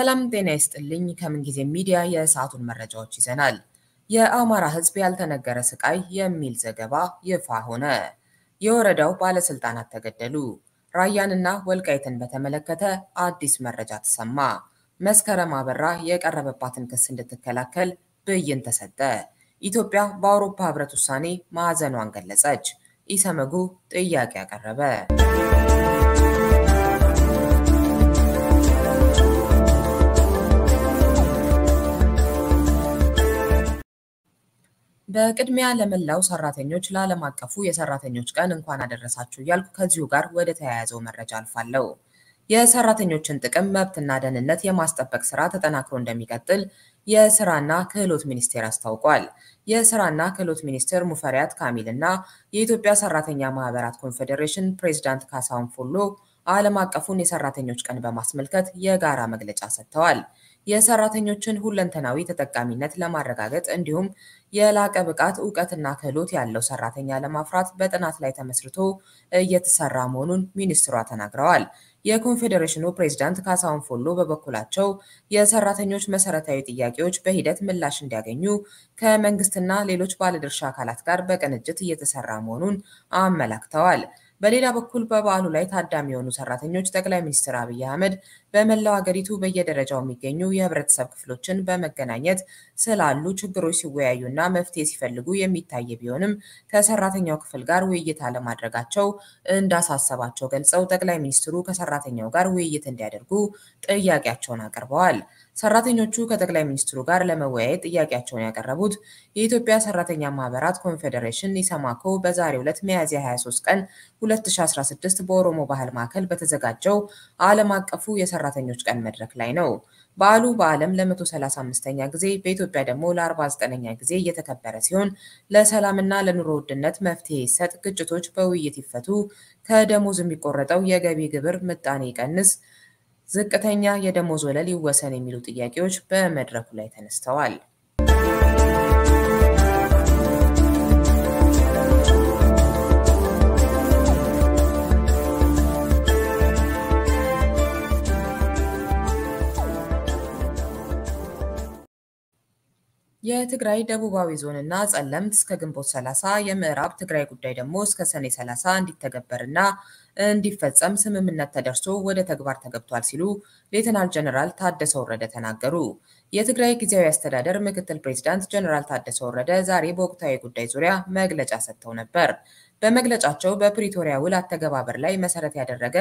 ሰላም ጤና ይስጥልኝ። ከምንጊዜ ሚዲያ የሰዓቱን መረጃዎች ይዘናል። የአማራ ሕዝብ ያልተነገረ ስቃይ የሚል ዘገባ ይፋ ሆነ። የወረዳው ባለስልጣናት ተገደሉ። ራያንና ወልቃይትን በተመለከተ አዲስ መረጃ ተሰማ። መስከረም አበራ የቀረበባትን ክስ እንድትከላከል ብይን ተሰጠ። ኢትዮጵያ በአውሮፓ ህብረት ውሳኔ ማዕዘኗን ገለጸች። ኢሰመጉ ጥያቄ አቀረበ። በቅድሚያ ለመላው ሰራተኞች ለዓለም አቀፉ የሰራተኞች ቀን እንኳን አደረሳችሁ እያልኩ ከዚሁ ጋር ወደ ተያያዘው መረጃ አልፋለሁ። የሰራተኞችን ጥቅም መብትና ደህንነት የማስጠበቅ ስራ ተጠናክሮ እንደሚቀጥል የስራና ክህሎት ሚኒስቴር አስታውቋል። የስራና ክህሎት ሚኒስትር ሙፈሪያት ካሚል እና የኢትዮጵያ ሰራተኛ ማህበራት ኮንፌዴሬሽን ፕሬዚዳንት ካሳሁን ፎሎ ዓለም አቀፉን የሰራተኞች ቀን በማስመልከት የጋራ መግለጫ ሰጥተዋል። የሰራተኞችን ሁለንተናዊ ተጠቃሚነት ለማረጋገጥ እንዲሁም የላቀ ብቃት እውቀትና ክህሎት ያለው ሰራተኛ ለማፍራት በጥናት ላይ ተመስርቶ እየተሰራ መሆኑን ሚኒስትሯ ተናግረዋል። የኮንፌዴሬሽኑ ፕሬዚዳንት ካሳሁን ፎሎ በበኩላቸው የሰራተኞች መሰረታዊ ጥያቄዎች በሂደት ምላሽ እንዲያገኙ ከመንግስትና ሌሎች ባለድርሻ አካላት ጋር በቅንጅት እየተሰራ መሆኑን አመላክተዋል። በሌላ በኩል በበዓሉ ላይ ታዳሚ የሆኑ ሰራተኞች ጠቅላይ ሚኒስትር አብይ አህመድ በመላው ሀገሪቱ በየደረጃው የሚገኙ የህብረተሰብ ክፍሎችን በመገናኘት ስላሉ ችግሮች ሲወያዩና መፍትሄ ሲፈልጉ የሚታይ ቢሆንም ከሰራተኛው ክፍል ጋር ውይይት አለማድረጋቸው እንዳሳሰባቸው ገልጸው ጠቅላይ ሚኒስትሩ ከሰራተኛው ጋር ውይይት እንዲያደርጉ ጥያቄያቸውን አቅርበዋል። ሰራተኞቹ ከጠቅላይ ሚኒስትሩ ጋር ለመወያየት ጥያቄያቸውን ያቀረቡት የኢትዮጵያ ሰራተኛ ማህበራት ኮንፌዴሬሽን ኢሰማኮ በዛሬው ዕለት ሚያዝያ 23 ቀን 2016 በኦሮሞ ባህል ማዕከል በተዘጋጀው ዓለም አቀፉ የሰራተኞች ቀን መድረክ ላይ ነው። በዓሉ በዓለም ለ135ኛ ጊዜ በኢትዮጵያ ደግሞ ለ49ኛ ጊዜ እየተከበረ ሲሆን ለሰላምና ለኑሮ ውድነት መፍትሄ ይሰጥ፣ ግጭቶች በውይይት ይፈቱ፣ ከደሞዝ የሚቆረጠው የገቢ ግብር ምጣኔ ይቀንስ፣ ዝቅተኛ የደሞዝ ወለል ይወሰን የሚሉ ጥያቄዎች በመድረኩ ላይ ተነስተዋል። የትግራይ ደቡባዊ ዞን እና ጸለምት እስከ ግንቦት 30 የምዕራብ ትግራይ ጉዳይ ደግሞ እስከ ሰኔ 30 እንዲተገበርና እንዲፈጸም ስምምነት ተደርሶ ወደ ተግባር ተገብቷል ሲሉ ሌተናል ጀነራል ታደሰ ወረደ ተናገሩ። የትግራይ ጊዜያዊ አስተዳደር ምክትል ፕሬዚዳንት ጀነራል ታደሰ ወረደ ዛሬ በወቅታዊ ጉዳይ ዙሪያ መግለጫ ሰጥተው ነበር። በመግለጫቸው በፕሪቶሪያ ውል አተገባበር ላይ መሰረት ያደረገ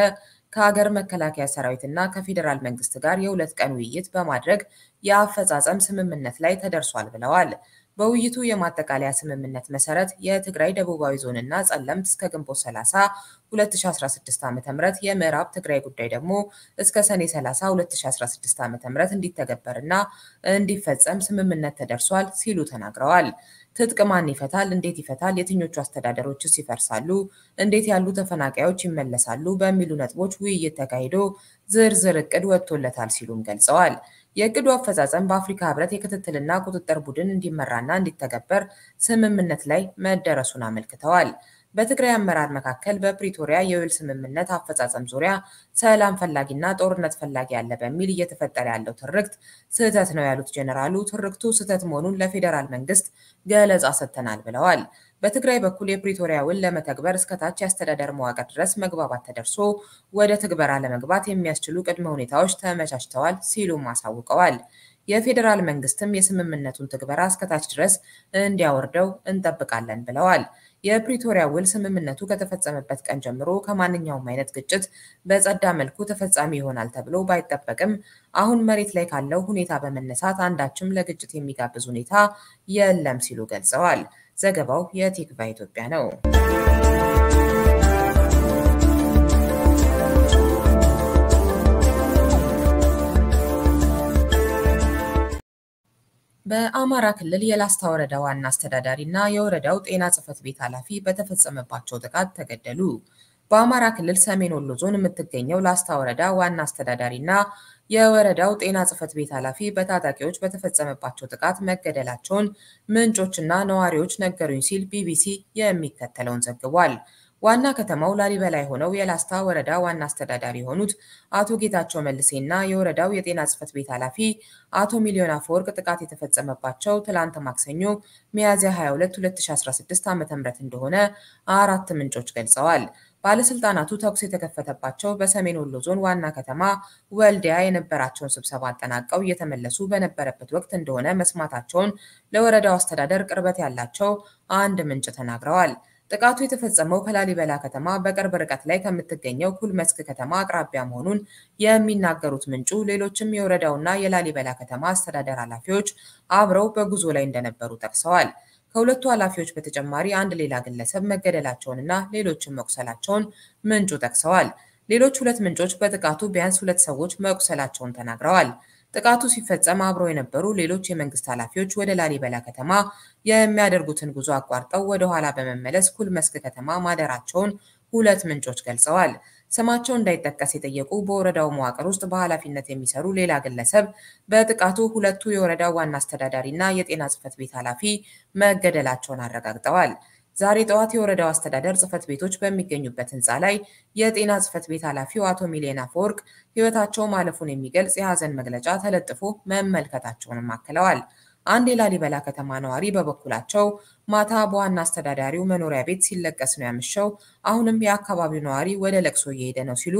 ከሀገር መከላከያ ሰራዊት እና ከፌዴራል መንግስት ጋር የሁለት ቀን ውይይት በማድረግ የአፈጻጸም ስምምነት ላይ ተደርሷል ብለዋል። በውይይቱ የማጠቃለያ ስምምነት መሰረት የትግራይ ደቡባዊ ዞንና ጸለምት እስከ ግንቦት 30 2016 ዓ ም የምዕራብ ትግራይ ጉዳይ ደግሞ እስከ ሰኔ 30 2016 ዓ ም እንዲተገበርና እንዲፈጸም ስምምነት ተደርሷል ሲሉ ተናግረዋል። ትጥቅ ማን ይፈታል? እንዴት ይፈታል? የትኞቹ አስተዳደሮችስ ይፈርሳሉ? እንዴት ያሉ ተፈናቃዮች ይመለሳሉ? በሚሉ ነጥቦች ውይይት ተካሂዶ ዝርዝር እቅድ ወጥቶለታል ሲሉም ገልጸዋል። የእቅዱ አፈጻጸም በአፍሪካ ህብረት የክትትልና ቁጥጥር ቡድን እንዲመራና እንዲተገበር ስምምነት ላይ መደረሱን አመልክተዋል። በትግራይ አመራር መካከል በፕሪቶሪያ የውል ስምምነት አፈጻጸም ዙሪያ ሰላም ፈላጊና ጦርነት ፈላጊ ያለ በሚል እየተፈጠረ ያለው ትርክት ስህተት ነው ያሉት ጀነራሉ ትርክቱ ስህተት መሆኑን ለፌዴራል መንግስት ገለጻ ሰጥተናል ብለዋል። በትግራይ በኩል የፕሪቶሪያ ውል ለመተግበር እስከታች የአስተዳደር መዋቅር ድረስ መግባባት ተደርሶ ወደ ትግበራ ለመግባት የሚያስችሉ ቅድመ ሁኔታዎች ተመቻችተዋል ሲሉም አሳውቀዋል። የፌዴራል መንግስትም የስምምነቱን ትግበራ እስከታች ድረስ እንዲያወርደው እንጠብቃለን ብለዋል። የፕሪቶሪያ ውል ስምምነቱ ከተፈጸመበት ቀን ጀምሮ ከማንኛውም አይነት ግጭት በጸዳ መልኩ ተፈጻሚ ይሆናል ተብሎ ባይጠበቅም አሁን መሬት ላይ ካለው ሁኔታ በመነሳት አንዳችም ለግጭት የሚጋብዝ ሁኔታ የለም ሲሉ ገልጸዋል። ዘገባው የቴክቫ ኢትዮጵያ ነው። በአማራ ክልል የላስታ ወረዳ ዋና አስተዳዳሪ እና የወረዳው ጤና ጽህፈት ቤት ኃላፊ በተፈጸመባቸው ጥቃት ተገደሉ። በአማራ ክልል ሰሜን ወሎ ዞን የምትገኘው ላስታ ወረዳ ዋና አስተዳዳሪ እና የወረዳው ጤና ጽህፈት ቤት ኃላፊ በታጣቂዎች በተፈጸመባቸው ጥቃት መገደላቸውን ምንጮችና ነዋሪዎች ነገሩኝ ሲል ቢቢሲ የሚከተለውን ዘግቧል። ዋና ከተማው ላሊበላ የሆነው የላስታ ወረዳ ዋና አስተዳዳሪ የሆኑት አቶ ጌታቸው መልሴና የወረዳው የጤና ጽህፈት ቤት ኃላፊ አቶ ሚሊዮን አፈወርቅ ጥቃት የተፈጸመባቸው ትላንት ማክሰኞ ሚያዝያ 22 2016 ዓ.ም እንደሆነ አራት ምንጮች ገልጸዋል። ባለስልጣናቱ ተኩስ የተከፈተባቸው በሰሜን ወሎ ዞን ዋና ከተማ ወልዲያ የነበራቸውን ስብሰባ አጠናቀው እየተመለሱ በነበረበት ወቅት እንደሆነ መስማታቸውን ለወረዳው አስተዳደር ቅርበት ያላቸው አንድ ምንጭ ተናግረዋል። ጥቃቱ የተፈጸመው ከላሊበላ ከተማ በቅርብ ርቀት ላይ ከምትገኘው ኩልመስክ ከተማ አቅራቢያ መሆኑን የሚናገሩት ምንጩ ሌሎችም የወረዳውና የላሊበላ ከተማ አስተዳደር ኃላፊዎች አብረው በጉዞ ላይ እንደነበሩ ጠቅሰዋል። ከሁለቱ ኃላፊዎች በተጨማሪ አንድ ሌላ ግለሰብ መገደላቸውንና ሌሎችም መቁሰላቸውን ምንጩ ጠቅሰዋል። ሌሎች ሁለት ምንጮች በጥቃቱ ቢያንስ ሁለት ሰዎች መቁሰላቸውን ተናግረዋል። ጥቃቱ ሲፈጸም አብረው የነበሩ ሌሎች የመንግስት ኃላፊዎች ወደ ላሊበላ ከተማ የሚያደርጉትን ጉዞ አቋርጠው ወደ ኋላ በመመለስ ኩል መስክ ከተማ ማደራቸውን ሁለት ምንጮች ገልጸዋል። ስማቸው እንዳይጠቀስ የጠየቁ በወረዳው መዋቅር ውስጥ በኃላፊነት የሚሰሩ ሌላ ግለሰብ በጥቃቱ ሁለቱ የወረዳው ዋና አስተዳዳሪ እና የጤና ጽህፈት ቤት ኃላፊ መገደላቸውን አረጋግጠዋል። ዛሬ ጠዋት የወረዳው አስተዳደር ጽህፈት ቤቶች በሚገኙበት ህንፃ ላይ የጤና ጽሕፈት ቤት ኃላፊው አቶ ሚሌና አፈወርቅ ህይወታቸው ማለፉን የሚገልጽ የሀዘን መግለጫ ተለጥፎ መመልከታቸውንም አክለዋል። አንድ የላሊበላ ከተማ ነዋሪ በበኩላቸው ማታ በዋና አስተዳዳሪው መኖሪያ ቤት ሲለቀስ ነው ያመሸው። አሁንም የአካባቢው ነዋሪ ወደ ለቅሶ እየሄደ ነው ሲሉ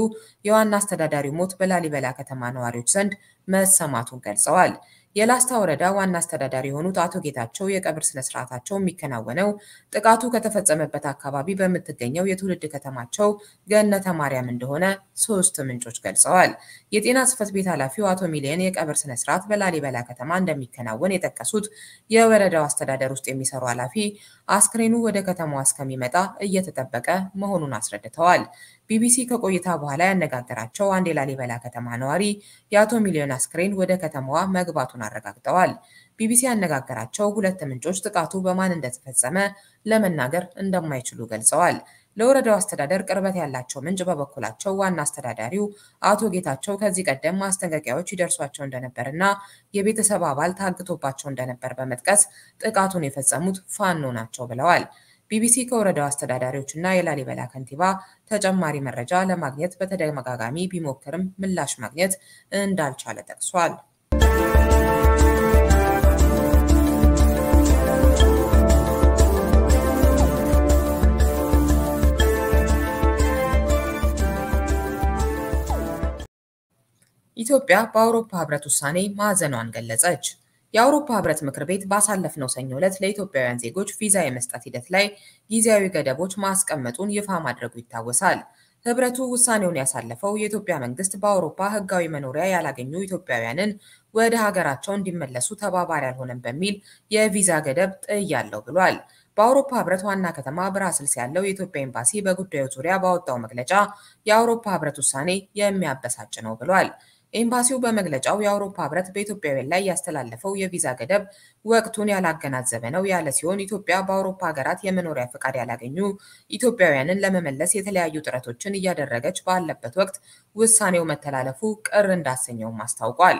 የዋና አስተዳዳሪው ሞት በላሊበላ ከተማ ነዋሪዎች ዘንድ መሰማቱን ገልጸዋል። የላስታ ወረዳ ዋና አስተዳዳሪ የሆኑት አቶ ጌታቸው የቀብር ስነስርዓታቸው የሚከናወነው ጥቃቱ ከተፈጸመበት አካባቢ በምትገኘው የትውልድ ከተማቸው ገነተ ማርያም እንደሆነ ሶስት ምንጮች ገልጸዋል። የጤና ጽሕፈት ቤት ኃላፊው አቶ ሚሊየን የቀብር ስነስርዓት በላሊበላ ከተማ እንደሚከናወን የጠቀሱት የወረዳው አስተዳደር ውስጥ የሚሰሩ ኃላፊ አስክሬኑ ወደ ከተማዋ እስከሚመጣ እየተጠበቀ መሆኑን አስረድተዋል። ቢቢሲ ከቆይታ በኋላ ያነጋገራቸው አንድ የላሊበላ ከተማ ነዋሪ የአቶ ሚሊዮን አስክሬን ወደ ከተማዋ መግባቱን አረጋግጠዋል። ቢቢሲ ያነጋገራቸው ሁለት ምንጮች ጥቃቱ በማን እንደተፈጸመ ለመናገር እንደማይችሉ ገልጸዋል። ለወረዳው አስተዳደር ቅርበት ያላቸው ምንጭ በበኩላቸው ዋና አስተዳዳሪው አቶ ጌታቸው ከዚህ ቀደም ማስጠንቀቂያዎች ይደርሷቸው እንደነበርና የቤተሰብ አባል ታግቶባቸው እንደነበር በመጥቀስ ጥቃቱን የፈጸሙት ፋኖ ናቸው ብለዋል። ቢቢሲ ከወረዳው አስተዳዳሪዎች እና የላሊበላ ከንቲባ ተጨማሪ መረጃ ለማግኘት በተደጋጋሚ ቢሞክርም ምላሽ ማግኘት እንዳልቻለ ጠቅሷል። ኢትዮጵያ በአውሮፓ ህብረት ውሳኔ ማዕዘኗን ገለጸች። የአውሮፓ ህብረት ምክር ቤት ባሳለፍነው ሰኞ ዕለት ለኢትዮጵያውያን ዜጎች ቪዛ የመስጠት ሂደት ላይ ጊዜያዊ ገደቦች ማስቀመጡን ይፋ ማድረጉ ይታወሳል። ህብረቱ ውሳኔውን ያሳለፈው የኢትዮጵያ መንግስት በአውሮፓ ህጋዊ መኖሪያ ያላገኙ ኢትዮጵያውያንን ወደ ሀገራቸው እንዲመለሱ ተባባሪ አልሆነም በሚል የቪዛ ገደብ ጥያለው ብሏል። በአውሮፓ ህብረት ዋና ከተማ ብራስልስ ያለው የኢትዮጵያ ኤምባሲ በጉዳዩ ዙሪያ ባወጣው መግለጫ የአውሮፓ ህብረት ውሳኔ የሚያበሳጭ ነው ብሏል። ኤምባሲው በመግለጫው የአውሮፓ ህብረት በኢትዮጵያውያን ላይ ያስተላለፈው የቪዛ ገደብ ወቅቱን ያላገናዘበ ነው ያለ ሲሆን ኢትዮጵያ በአውሮፓ ሀገራት የመኖሪያ ፈቃድ ያላገኙ ኢትዮጵያውያንን ለመመለስ የተለያዩ ጥረቶችን እያደረገች ባለበት ወቅት ውሳኔው መተላለፉ ቅር እንዳሰኘውም አስታውቋል።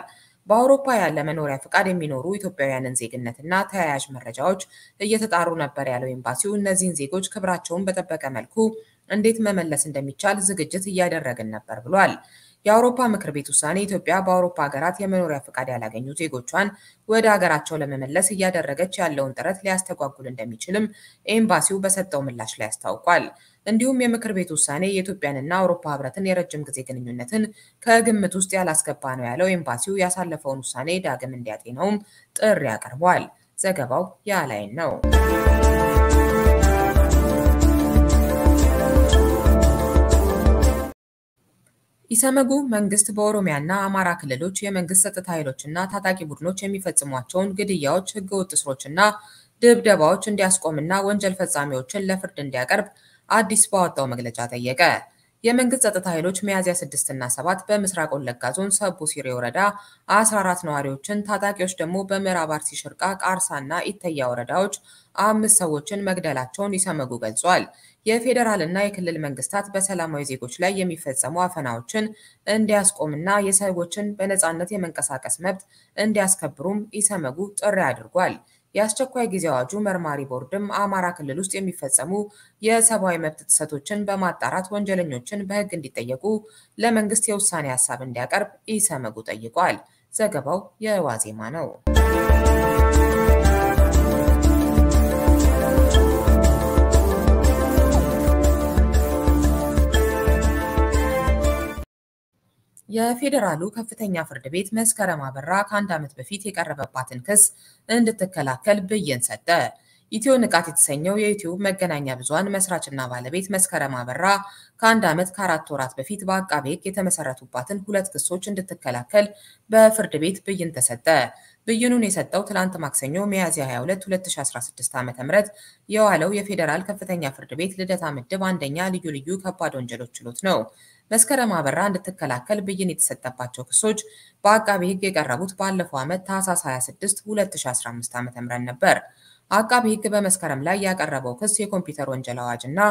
በአውሮፓ ያለ መኖሪያ ፈቃድ የሚኖሩ ኢትዮጵያውያንን ዜግነትና ተያያዥ መረጃዎች እየተጣሩ ነበር ያለው ኤምባሲው እነዚህን ዜጎች ክብራቸውን በጠበቀ መልኩ እንዴት መመለስ እንደሚቻል ዝግጅት እያደረግን ነበር ብሏል። የአውሮፓ ምክር ቤት ውሳኔ ኢትዮጵያ በአውሮፓ ሀገራት የመኖሪያ ፈቃድ ያላገኙ ዜጎቿን ወደ ሀገራቸው ለመመለስ እያደረገች ያለውን ጥረት ሊያስተጓጉል እንደሚችልም ኤምባሲው በሰጠው ምላሽ ላይ አስታውቋል። እንዲሁም የምክር ቤት ውሳኔ የኢትዮጵያንና አውሮፓ ህብረትን የረጅም ጊዜ ግንኙነትን ከግምት ውስጥ ያላስገባ ነው ያለው ኤምባሲው ያሳለፈውን ውሳኔ ዳግም እንዲያጤነውም ጥሪ አቅርቧል። ዘገባው ያላይን ነው። ኢሰመጉ መንግስት በኦሮሚያና አማራ ክልሎች የመንግስት ጸጥታ ኃይሎችና ታጣቂ ቡድኖች የሚፈጽሟቸውን ግድያዎች፣ ህገወጥ እስሮችና ድብደባዎች እንዲያስቆምና ወንጀል ፈጻሚዎችን ለፍርድ እንዲያቀርብ አዲስ ባወጣው መግለጫ ጠየቀ። የመንግስት ጸጥታ ኃይሎች ሚያዝያ 6 እና 7 በምስራቅ ወለጋ ዞን ሰቡ ሲሬ ወረዳ 14 ነዋሪዎችን፣ ታጣቂዎች ደግሞ በምዕራብ አርሲ ሽርቃ፣ ቃርሳ እና ኢተያ ወረዳዎች አምስት ሰዎችን መግደላቸውን ኢሰመጉ ገልጿል። የፌዴራል እና የክልል መንግስታት በሰላማዊ ዜጎች ላይ የሚፈጸሙ አፈናዎችን እንዲያስቆምና የሰዎችን በነፃነት የመንቀሳቀስ መብት እንዲያስከብሩም ኢሰመጉ ጥሪ አድርጓል። የአስቸኳይ ጊዜ አዋጁ መርማሪ ቦርድም አማራ ክልል ውስጥ የሚፈጸሙ የሰብአዊ መብት ጥሰቶችን በማጣራት ወንጀለኞችን በሕግ እንዲጠየቁ ለመንግስት የውሳኔ ሀሳብ እንዲያቀርብ ኢሰመጉ ጠይቋል። ዘገባው የዋዜማ ነው። የፌዴራሉ ከፍተኛ ፍርድ ቤት መስከረም አበራ ከአንድ ዓመት በፊት የቀረበባትን ክስ እንድትከላከል ብይን ሰጠ። ኢትዮ ንቃት የተሰኘው የዩቲዩብ መገናኛ ብዙሃን መስራችና ባለቤት መስከረም አበራ ከአንድ ዓመት ከአራት ወራት በፊት በአቃቤ ሕግ የተመሰረቱባትን ሁለት ክሶች እንድትከላከል በፍርድ ቤት ብይን ተሰጠ። ብይኑን የሰጠው ትላንት ማክሰኞ ሚያዝያ 22 2016 ዓ ም የዋለው የፌዴራል ከፍተኛ ፍርድ ቤት ልደታ ምድብ አንደኛ ልዩ ልዩ ከባድ ወንጀሎች ችሎት ነው። መስከረም አበራ እንድትከላከል ብይን የተሰጠባቸው ክሶች በአቃቢ ህግ የቀረቡት ባለፈው ዓመት ታህሳስ 26 2015 ዓ ም ነበር። አቃቢ ህግ በመስከረም ላይ ያቀረበው ክስ የኮምፒውተር ወንጀል አዋጅ እና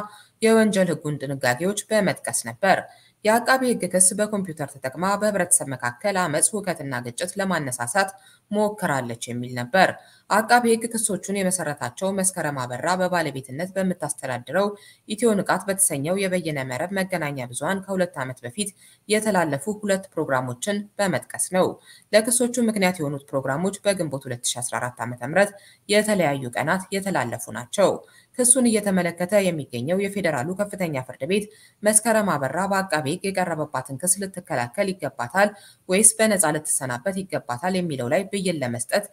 የወንጀል ህጉን ድንጋጌዎች በመጥቀስ ነበር። የአቃቢ ህግ ክስ በኮምፒውተር ተጠቅማ በህብረተሰብ መካከል አመፅ፣ ሁከትና ግጭት ለማነሳሳት ሞክራለች የሚል ነበር። አቃቢ ህግ ክሶቹን የመሰረታቸው መስከረም አበራ በባለቤትነት በምታስተዳድረው ኢትዮ ንቃት በተሰኘው የበየነ መረብ መገናኛ ብዙሃን ከሁለት ዓመት በፊት የተላለፉ ሁለት ፕሮግራሞችን በመጥቀስ ነው። ለክሶቹ ምክንያት የሆኑት ፕሮግራሞች በግንቦት 2014 ዓ.ም የተለያዩ ቀናት የተላለፉ ናቸው። ክሱን እየተመለከተ የሚገኘው የፌዴራሉ ከፍተኛ ፍርድ ቤት መስከረም አበራ በአቃቤ ሕግ የቀረበባትን ክስ ልትከላከል ይገባታል ወይስ በነፃ ልትሰናበት ይገባታል የሚለው ላይ ብይን ለመስጠት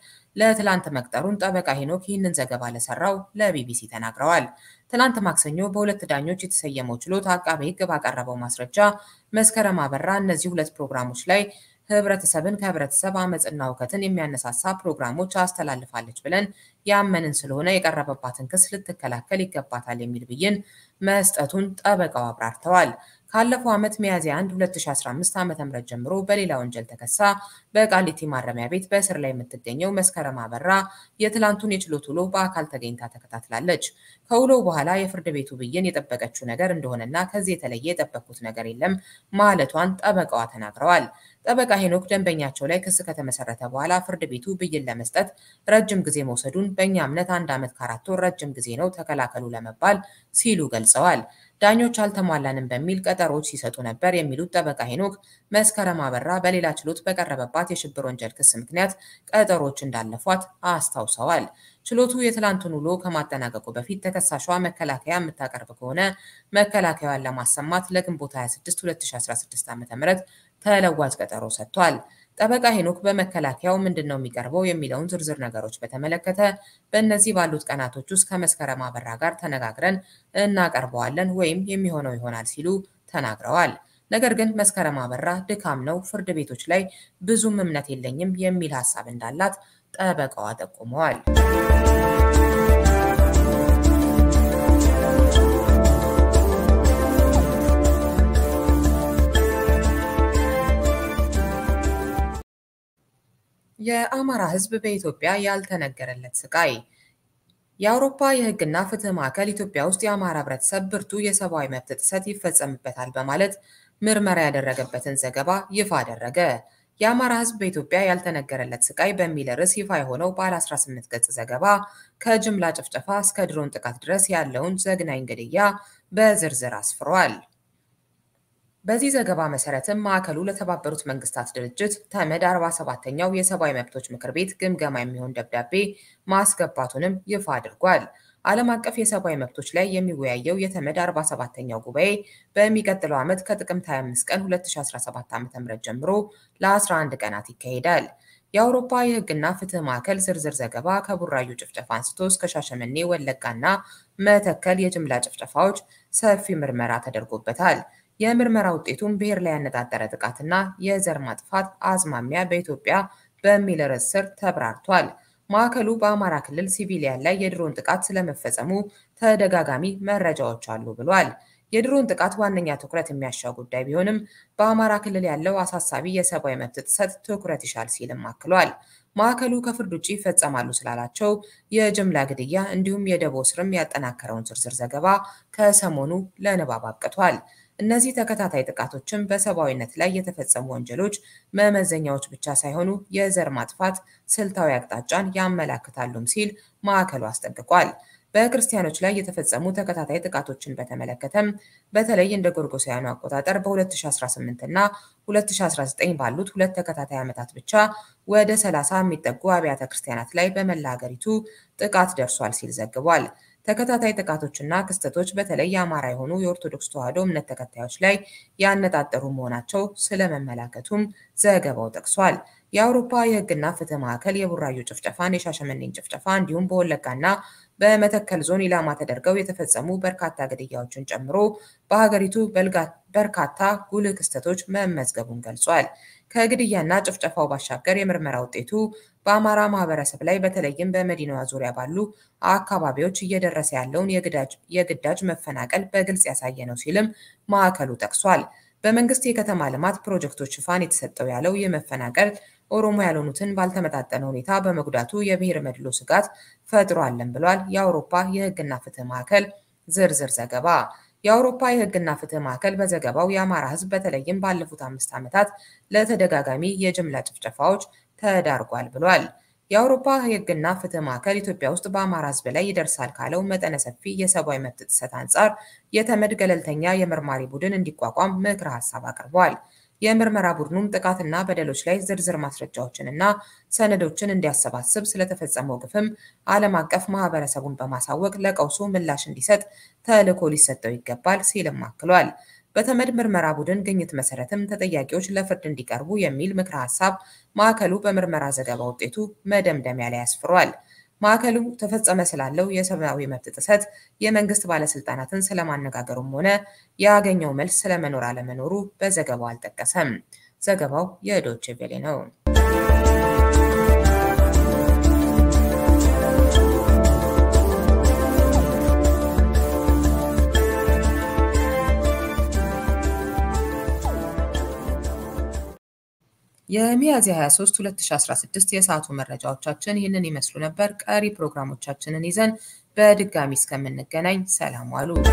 ለትላንት መቅጠሩን ጠበቃ ሄኖክ ይህንን ዘገባ ለሰራው ለቢቢሲ ተናግረዋል። ትላንት ማክሰኞ በሁለት ዳኞች የተሰየመው ችሎት አቃቤ ሕግ ባቀረበው ማስረጃ መስከረም አበራ እነዚህ ሁለት ፕሮግራሞች ላይ ህብረተሰብን ከህብረተሰብ አመፅና እውከትን የሚያነሳሳ ፕሮግራሞች አስተላልፋለች ብለን ያመንን ስለሆነ የቀረበባትን ክስ ልትከላከል ይገባታል የሚል ብይን መስጠቱን ጠበቃው አብራርተዋል። ካለፈው ዓመት ሚያዝያ 1 2015 ዓ.ም ጀምሮ በሌላ ወንጀል ተከሳ በቃሊቲ ማረሚያ ቤት በእስር ላይ የምትገኘው መስከረም አበራ የትላንቱን የችሎት ውሎ በአካል ተገኝታ ተከታትላለች። ከውሎ በኋላ የፍርድ ቤቱ ብይን የጠበቀችው ነገር እንደሆነና ከዚህ የተለየ የጠበቅኩት ነገር የለም ማለቷን ጠበቃዋ ተናግረዋል። ጠበቃ ሄኖክ ደንበኛቸው ላይ ክስ ከተመሰረተ በኋላ ፍርድ ቤቱ ብይን ለመስጠት ረጅም ጊዜ መውሰዱን በእኛ እምነት አንድ ዓመት ከአራት ወር ረጅም ጊዜ ነው ተከላከሉ ለመባል ሲሉ ገልጸዋል። ዳኞች አልተሟላንም በሚል ቀጠሮች ሲሰጡ ነበር የሚሉት ጠበቃ ሄኖክ መስከረም አበራ በሌላ ችሎት በቀረበባት የሽብር ወንጀል ክስ ምክንያት ቀጠሮች እንዳለፏት አስታውሰዋል። ችሎቱ የትላንቱን ውሎ ከማጠናቀቁ በፊት ተከሳሿ መከላከያ የምታቀርብ ከሆነ መከላከያዋን ለማሰማት ለግንቦት 26 2016 ም ተለዋጭ ቀጠሮ ሰጥቷል። ጠበቃ ሄኖክ በመከላከያው ምንድን ነው የሚቀርበው የሚለውን ዝርዝር ነገሮች በተመለከተ በእነዚህ ባሉት ቀናቶች ውስጥ ከመስከረም አበራ ጋር ተነጋግረን እናቀርበዋለን ወይም የሚሆነው ይሆናል ሲሉ ተናግረዋል። ነገር ግን መስከረም አበራ ድካም ነው፣ ፍርድ ቤቶች ላይ ብዙም እምነት የለኝም የሚል ሀሳብ እንዳላት ጠበቃዋ ጠቁመዋል። የአማራ ህዝብ በኢትዮጵያ ያልተነገረለት ስቃይ። የአውሮፓ የህግና ፍትህ ማዕከል ኢትዮጵያ ውስጥ የአማራ ህብረተሰብ ብርቱ የሰብአዊ መብት ጥሰት ይፈጸምበታል በማለት ምርመራ ያደረገበትን ዘገባ ይፋ አደረገ። የአማራ ህዝብ በኢትዮጵያ ያልተነገረለት ስቃይ በሚል ርዕስ ይፋ የሆነው ባለ 18 ገጽ ዘገባ ከጅምላ ጭፍጨፋ እስከ ድሮን ጥቃት ድረስ ያለውን ዘግናኝ ግድያ በዝርዝር አስፍሯል። በዚህ ዘገባ መሰረትም ማዕከሉ ለተባበሩት መንግስታት ድርጅት ተመድ 47ኛው የሰብአዊ መብቶች ምክር ቤት ግምገማ የሚሆን ደብዳቤ ማስገባቱንም ይፋ አድርጓል። ዓለም አቀፍ የሰብአዊ መብቶች ላይ የሚወያየው የተመድ 47ኛው ጉባኤ በሚቀጥለው ዓመት ከጥቅምት 25 ቀን 2017 ዓ.ም ጀምሮ ለ11 ቀናት ይካሄዳል። የአውሮፓ የሕግና ፍትህ ማዕከል ዝርዝር ዘገባ ከቡራዩ ጭፍጨፋ አንስቶ እስከ ሻሸመኔ ወለጋና መተከል የጅምላ ጭፍጨፋዎች ሰፊ ምርመራ ተደርጎበታል። የምርመራ ውጤቱን ብሔር ላይ ያነጣጠረ ጥቃትና የዘር ማጥፋት አዝማሚያ በኢትዮጵያ በሚል ርዕስ ስር ተብራርቷል። ማዕከሉ በአማራ ክልል ሲቪሊያን ላይ የድሮን ጥቃት ስለመፈጸሙ ተደጋጋሚ መረጃዎች አሉ ብሏል። የድሮን ጥቃት ዋነኛ ትኩረት የሚያሻ ጉዳይ ቢሆንም በአማራ ክልል ያለው አሳሳቢ የሰብአዊ መብት ጥሰት ትኩረት ይሻል ሲልም አክሏል። ማዕከሉ ከፍርድ ውጭ ይፈጸማሉ ስላላቸው የጅምላ ግድያ እንዲሁም የደቦ ስርም ያጠናከረውን ዝርዝር ዘገባ ከሰሞኑ ለንባብ አብቅቷል። እነዚህ ተከታታይ ጥቃቶችም በሰብአዊነት ላይ የተፈጸሙ ወንጀሎች መመዘኛዎች ብቻ ሳይሆኑ የዘር ማጥፋት ስልታዊ አቅጣጫን ያመላክታሉም ሲል ማዕከሉ አስጠንቅቋል። በክርስቲያኖች ላይ የተፈጸሙ ተከታታይ ጥቃቶችን በተመለከተም በተለይ እንደ ጎርጎሳውያኑ አቆጣጠር በ2018 እና 2019 ባሉት ሁለት ተከታታይ ዓመታት ብቻ ወደ 30 የሚጠጉ አብያተ ክርስቲያናት ላይ በመላ ሀገሪቱ ጥቃት ደርሷል ሲል ዘግቧል። ተከታታይ ጥቃቶችና ክስተቶች በተለይ የአማራ የሆኑ የኦርቶዶክስ ተዋሕዶ እምነት ተከታዮች ላይ ያነጣጠሩ መሆናቸው ስለመመላከቱም ዘገባው ጠቅሷል። የአውሮፓ የሕግና ፍትህ ማዕከል የቡራዩ ጭፍጨፋን፣ የሻሸመኔን ጭፍጨፋ እንዲሁም በወለጋና በመተከል ዞን ኢላማ ተደርገው የተፈጸሙ በርካታ ግድያዎችን ጨምሮ በሀገሪቱ በርካታ ጉልህ ክስተቶች መመዝገቡን ገልጿል። ከግድያና ጭፍጨፋው ባሻገር የምርመራ ውጤቱ በአማራ ማህበረሰብ ላይ በተለይም በመዲናዋ ዙሪያ ባሉ አካባቢዎች እየደረሰ ያለውን የግዳጅ መፈናቀል በግልጽ ያሳየ ነው ሲልም ማዕከሉ ጠቅሷል። በመንግስት የከተማ ልማት ፕሮጀክቶች ሽፋን የተሰጠው ያለው ይህ መፈናቀል ኦሮሞ ያልሆኑትን ባልተመጣጠነ ሁኔታ በመጉዳቱ የብሔር መድሎ ስጋት ፈጥሯለን ብሏል። የአውሮፓ የህግና ፍትህ ማዕከል ዝርዝር ዘገባ። የአውሮፓ የህግና ፍትህ ማዕከል በዘገባው የአማራ ህዝብ በተለይም ባለፉት አምስት ዓመታት ለተደጋጋሚ የጅምላ ጭፍጨፋዎች ተዳርጓል ብሏል። የአውሮፓ ሕግና ፍትህ ማዕከል ኢትዮጵያ ውስጥ በአማራ ሕዝብ ላይ ይደርሳል ካለው መጠነ ሰፊ የሰብአዊ መብት ጥሰት አንጻር የተመድ ገለልተኛ የምርማሪ ቡድን እንዲቋቋም ምክረ ሀሳብ አቅርቧል። የምርመራ ቡድኑም ጥቃትና በደሎች ላይ ዝርዝር ማስረጃዎችንና ሰነዶችን እንዲያሰባስብ ስለተፈጸመው ግፍም ዓለም አቀፍ ማህበረሰቡን በማሳወቅ ለቀውሱ ምላሽ እንዲሰጥ ተልዕኮ ሊሰጠው ይገባል ሲልም አክሏል። በተመድ ምርመራ ቡድን ግኝት መሰረትም ተጠያቂዎች ለፍርድ እንዲቀርቡ የሚል ምክረ ሀሳብ ማዕከሉ በምርመራ ዘገባ ውጤቱ መደምደሚያ ላይ አስፍሯል። ማዕከሉ ተፈጸመ ስላለው የሰብአዊ መብት ጥሰት የመንግስት ባለስልጣናትን ስለማነጋገሩም ሆነ ያገኘው መልስ ስለመኖር አለመኖሩ በዘገባው አልጠቀሰም። ዘገባው የዶቼ ቬሌ ነው። የሚያዝያ 23 2016 የሰዓቱ መረጃዎቻችን ይህንን ይመስሉ ነበር። ቀሪ ፕሮግራሞቻችንን ይዘን በድጋሚ እስከምንገናኝ ሰላም ዋሉ።